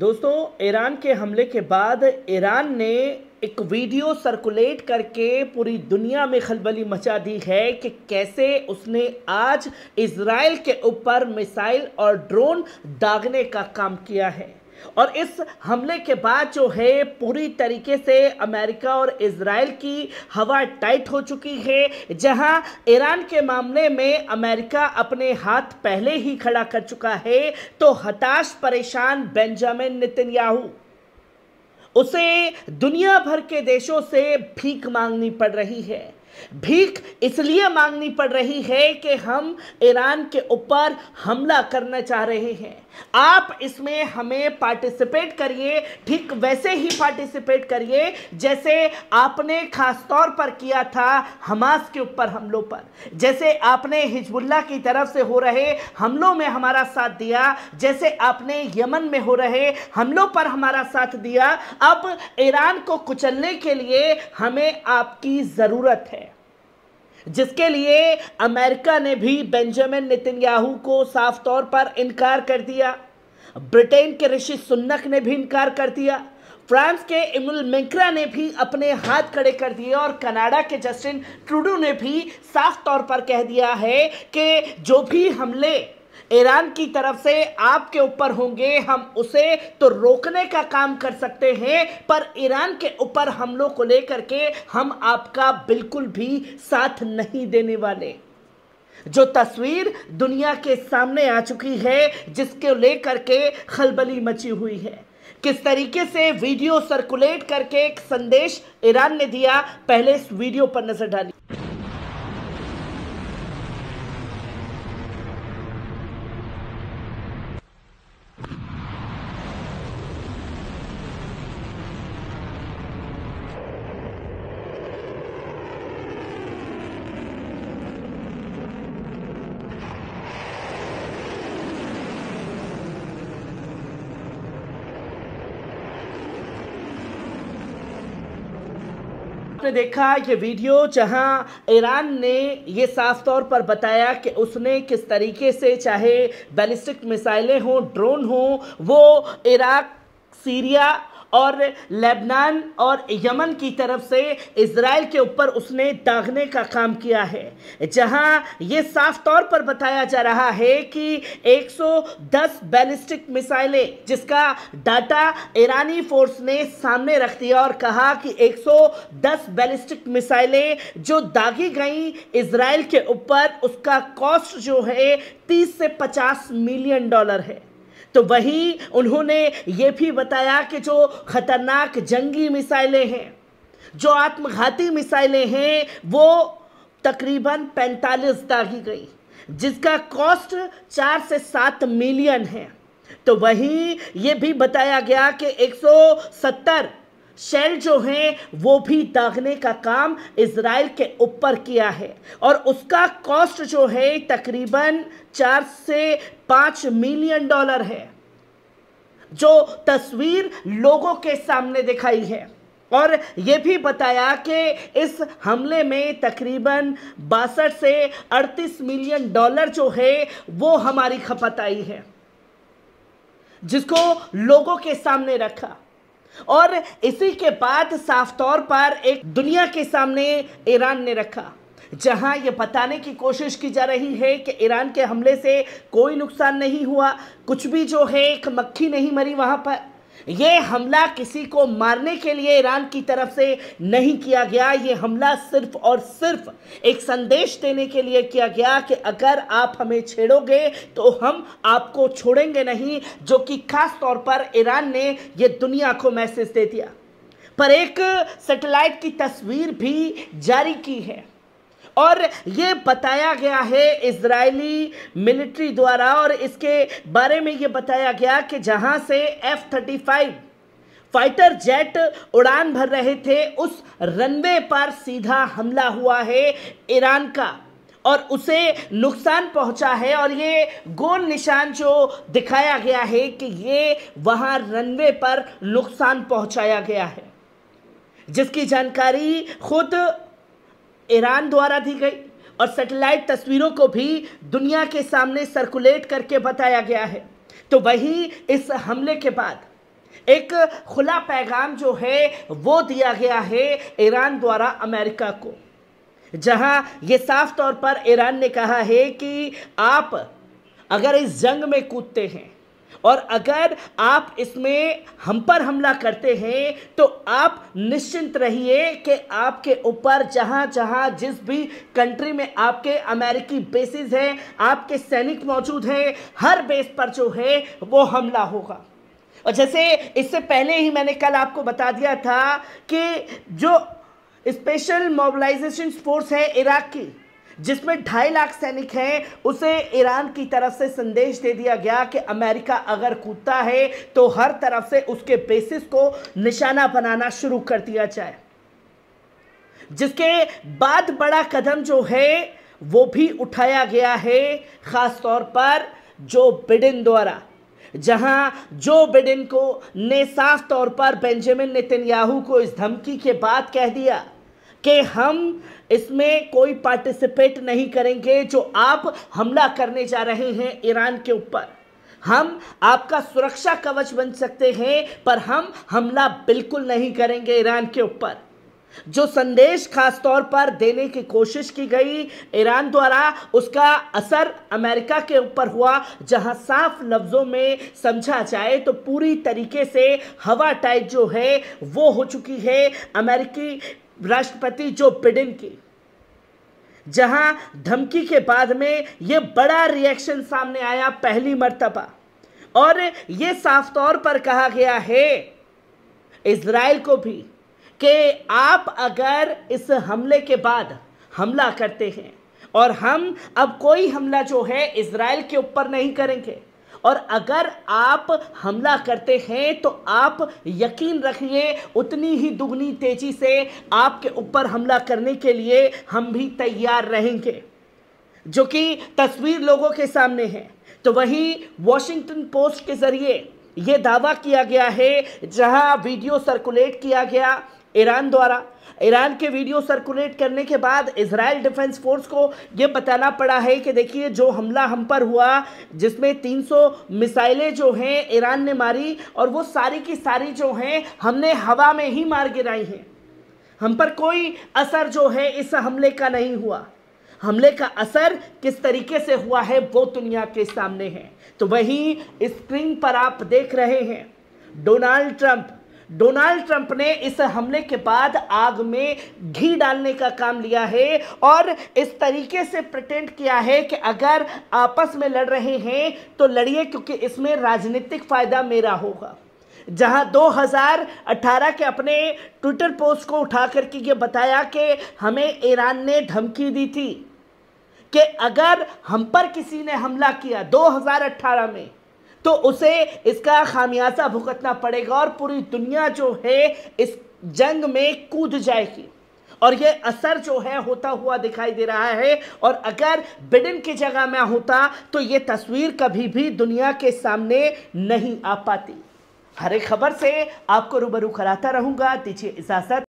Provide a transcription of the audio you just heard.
दोस्तों ईरान के हमले के बाद ईरान ने एक वीडियो सर्कुलेट करके पूरी दुनिया में खलबली मचा दी है कि कैसे उसने आज इसराइल के ऊपर मिसाइल और ड्रोन दागने का काम किया है और इस हमले के बाद जो है पूरी तरीके से अमेरिका और इसराइल की हवा टाइट हो चुकी है जहां ईरान के मामले में अमेरिका अपने हाथ पहले ही खड़ा कर चुका है तो हताश परेशान बेंजामिन नितिनयाहू उसे दुनिया भर के देशों से भीख मांगनी पड़ रही है भीख इसलिए मांगनी पड़ रही है कि हम ईरान के ऊपर हमला करना चाह रहे हैं आप इसमें हमें पार्टिसिपेट करिए ठीक वैसे ही पार्टिसिपेट करिए जैसे आपने खास तौर पर किया था हमास के ऊपर हमलों पर जैसे आपने हिजबुल्ला की तरफ से हो रहे हमलों में हमारा साथ दिया जैसे आपने यमन में हो रहे हमलों पर हमारा साथ दिया अब ईरान को कुचलने के लिए हमें आपकी ज़रूरत है जिसके लिए अमेरिका ने भी बेंजामिन नितिनयाहू को साफ तौर पर इनकार कर दिया ब्रिटेन के ऋषि सुन्नक ने भी इनकार कर दिया फ्रांस के इमुल मिंक्रा ने भी अपने हाथ खड़े कर दिए और कनाडा के जस्टिन ट्रूडो ने भी साफ तौर पर कह दिया है कि जो भी हमले ईरान की तरफ से आपके ऊपर होंगे हम उसे तो रोकने का काम कर सकते हैं पर ईरान के ऊपर हमलों को लेकर के हम आपका बिल्कुल भी साथ नहीं देने वाले जो तस्वीर दुनिया के सामने आ चुकी है जिसके लेकर के खलबली मची हुई है किस तरीके से वीडियो सर्कुलेट करके एक संदेश ईरान ने दिया पहले इस वीडियो पर नजर डाली आपने देखा ये वीडियो जहां ईरान ने ये साफ तौर पर बताया कि उसने किस तरीके से चाहे बैलिस्टिक मिसाइलें हों ड्रोन हों वो इराक सीरिया और लेबनान और यमन की तरफ से इसराइल के ऊपर उसने दागने का काम किया है जहां ये साफ तौर पर बताया जा रहा है कि 110 बैलिस्टिक मिसाइलें जिसका डाटा ईरानी फोर्स ने सामने रख दिया और कहा कि 110 बैलिस्टिक मिसाइलें जो दागी गई इसराइल के ऊपर उसका कॉस्ट जो है 30 से 50 मिलियन डॉलर है तो वहीं उन्होंने ये भी बताया कि जो खतरनाक जंगी मिसाइलें हैं जो आत्मघाती मिसाइलें हैं वो तकरीबन 45 दागी गई जिसका कॉस्ट चार से सात मिलियन है तो वहीं ये भी बताया गया कि 170 शेल जो हैं वो भी दागने का काम इसराइल के ऊपर किया है और उसका कॉस्ट जो है तकरीबन चार से पाँच मिलियन डॉलर है जो तस्वीर लोगों के सामने दिखाई है और ये भी बताया कि इस हमले में तकरीबन बासठ से 38 मिलियन डॉलर जो है वो हमारी खपत आई है जिसको लोगों के सामने रखा और इसी के बाद साफ तौर पर एक दुनिया के सामने ईरान ने रखा जहां ये बताने की कोशिश की जा रही है कि ईरान के हमले से कोई नुकसान नहीं हुआ कुछ भी जो है एक मक्खी नहीं मरी वहां पर ये हमला किसी को मारने के लिए ईरान की तरफ से नहीं किया गया ये हमला सिर्फ और सिर्फ एक संदेश देने के लिए किया गया कि अगर आप हमें छेड़ोगे तो हम आपको छोड़ेंगे नहीं जो कि खास तौर पर ईरान ने ये दुनिया को मैसेज दे दिया पर एक सैटेलाइट की तस्वीर भी जारी की है और ये बताया गया है इसराइली मिलिट्री द्वारा और इसके बारे में ये बताया गया कि जहां से F thirty five fighter jet उड़ान भर रहे थे उस रनवे पर सीधा हमला हुआ है ईरान का और उसे नुकसान पहुंचा है और ये गोल निशान जो दिखाया गया है कि ये वहां रनवे पर नुकसान पहुंचाया गया है जिसकी जानकारी खुद ईरान द्वारा दी गई और सैटेलाइट तस्वीरों को भी दुनिया के सामने सर्कुलेट करके बताया गया है तो वही इस हमले के बाद एक खुला पैगाम जो है वो दिया गया है ईरान द्वारा अमेरिका को जहां ये साफ तौर पर ईरान ने कहा है कि आप अगर इस जंग में कूदते हैं और अगर आप इसमें हम पर हमला करते हैं तो आप निश्चिंत रहिए कि आपके ऊपर जहाँ जहाँ जिस भी कंट्री में आपके अमेरिकी बेसिस हैं आपके सैनिक मौजूद हैं हर बेस पर जो है वो हमला होगा और जैसे इससे पहले ही मैंने कल आपको बता दिया था कि जो स्पेशल मोबिलाइजेशन फोर्स है इराक की जिसमें ढाई लाख सैनिक हैं उसे ईरान की तरफ से संदेश दे दिया गया कि अमेरिका अगर कूदता है तो हर तरफ से उसके बेसिस को निशाना बनाना शुरू कर दिया जाए जिसके बाद बड़ा कदम जो है वो भी उठाया गया है ख़ास तौर पर जो बिडेन द्वारा जहां जो बिडेन को ने साफ तौर पर बेंजामिन नितिन को इस धमकी के बाद कह दिया कि हम इसमें कोई पार्टिसिपेट नहीं करेंगे जो आप हमला करने जा रहे हैं ईरान के ऊपर हम आपका सुरक्षा कवच बन सकते हैं पर हम हमला बिल्कुल नहीं करेंगे ईरान के ऊपर जो संदेश खास तौर पर देने की कोशिश की गई ईरान द्वारा उसका असर अमेरिका के ऊपर हुआ जहां साफ लफ्ज़ों में समझा जाए तो पूरी तरीके से हवा टाइट जो है वो हो चुकी है अमेरिकी राष्ट्रपति जो बिडेन की जहां धमकी के बाद में यह बड़ा रिएक्शन सामने आया पहली मर्तबा और ये साफ तौर पर कहा गया है इसराइल को भी कि आप अगर इस हमले के बाद हमला करते हैं और हम अब कोई हमला जो है इसराइल के ऊपर नहीं करेंगे और अगर आप हमला करते हैं तो आप यकीन रखिए उतनी ही दुगनी तेजी से आपके ऊपर हमला करने के लिए हम भी तैयार रहेंगे जो कि तस्वीर लोगों के सामने है तो वहीं वॉशिंगटन पोस्ट के ज़रिए ये दावा किया गया है जहां वीडियो सर्कुलेट किया गया ईरान द्वारा ईरान के वीडियो सर्कुलेट करने के बाद इसराइल डिफेंस फोर्स को ये बताना पड़ा है कि देखिए जो हमला हम पर हुआ जिसमें 300 मिसाइलें जो हैं ईरान ने मारी और वो सारी की सारी जो हैं हमने हवा में ही मार गिराई हैं हम पर कोई असर जो है इस हमले का नहीं हुआ हमले का असर किस तरीके से हुआ है वो दुनिया के सामने है तो वही स्क्रीन पर आप देख रहे हैं डोनाल्ड ट्रंप डोनाल्ड ट्रंप ने इस हमले के बाद आग में घी डालने का काम लिया है और इस तरीके से प्रटेंड किया है कि अगर आपस में लड़ रहे हैं तो लड़िए क्योंकि इसमें राजनीतिक फ़ायदा मेरा होगा जहां 2018 के अपने ट्विटर पोस्ट को उठा करके ये बताया कि हमें ईरान ने धमकी दी थी कि अगर हम पर किसी ने हमला किया 2018 में तो उसे इसका खामियाजा भुगतना पड़ेगा और पूरी दुनिया जो है इस जंग में कूद जाएगी और ये असर जो है होता हुआ दिखाई दे रहा है और अगर बिडन की जगह में होता तो ये तस्वीर कभी भी दुनिया के सामने नहीं आ पाती हर एक खबर से आपको रूबरू कराता रहूंगा दीजिए इजाज़त